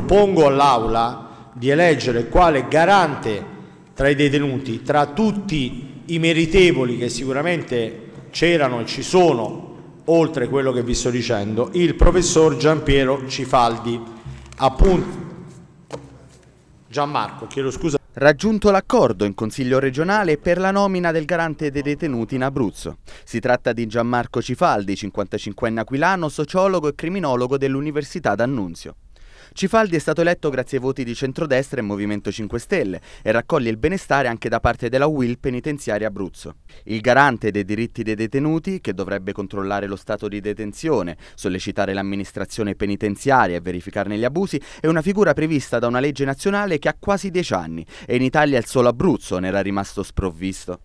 propongo all'Aula di eleggere quale garante tra i detenuti, tra tutti i meritevoli che sicuramente c'erano e ci sono, oltre quello che vi sto dicendo, il professor Giampiero Cifaldi, appunto Gianmarco, chiedo scusa. Raggiunto l'accordo in Consiglio regionale per la nomina del garante dei detenuti in Abruzzo. Si tratta di Gianmarco Cifaldi, 55enne aquilano, sociologo e criminologo dell'Università d'Annunzio. Cifaldi è stato eletto grazie ai voti di centrodestra e Movimento 5 Stelle e raccoglie il benestare anche da parte della Will penitenziaria Abruzzo. Il garante dei diritti dei detenuti, che dovrebbe controllare lo stato di detenzione, sollecitare l'amministrazione penitenziaria e verificarne gli abusi, è una figura prevista da una legge nazionale che ha quasi dieci anni e in Italia il solo Abruzzo ne era rimasto sprovvisto.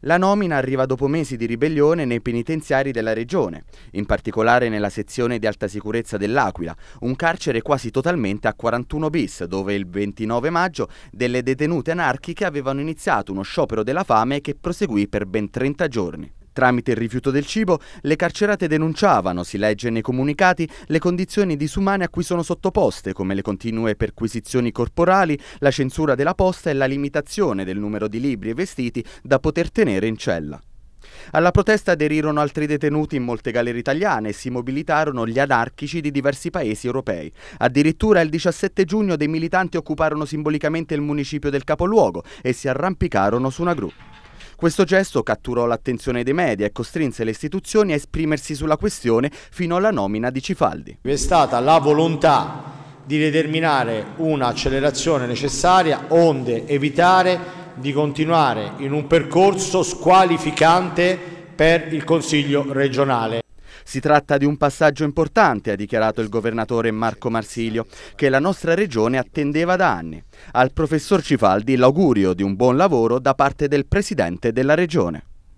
La nomina arriva dopo mesi di ribellione nei penitenziari della regione, in particolare nella sezione di alta sicurezza dell'Aquila, un carcere quasi totalmente a 41 bis, dove il 29 maggio delle detenute anarchiche avevano iniziato uno sciopero della fame che proseguì per ben 30 giorni. Tramite il rifiuto del cibo, le carcerate denunciavano, si legge nei comunicati, le condizioni disumane a cui sono sottoposte, come le continue perquisizioni corporali, la censura della posta e la limitazione del numero di libri e vestiti da poter tenere in cella. Alla protesta aderirono altri detenuti in molte gallerie italiane e si mobilitarono gli anarchici di diversi paesi europei. Addirittura il 17 giugno dei militanti occuparono simbolicamente il municipio del capoluogo e si arrampicarono su una gru. Questo gesto catturò l'attenzione dei media e costrinse le istituzioni a esprimersi sulla questione fino alla nomina di Cifaldi. Vi è stata la volontà di determinare un'accelerazione necessaria onde evitare di continuare in un percorso squalificante per il Consiglio regionale. Si tratta di un passaggio importante, ha dichiarato il governatore Marco Marsilio, che la nostra regione attendeva da anni. Al professor Cifaldi l'augurio di un buon lavoro da parte del presidente della regione.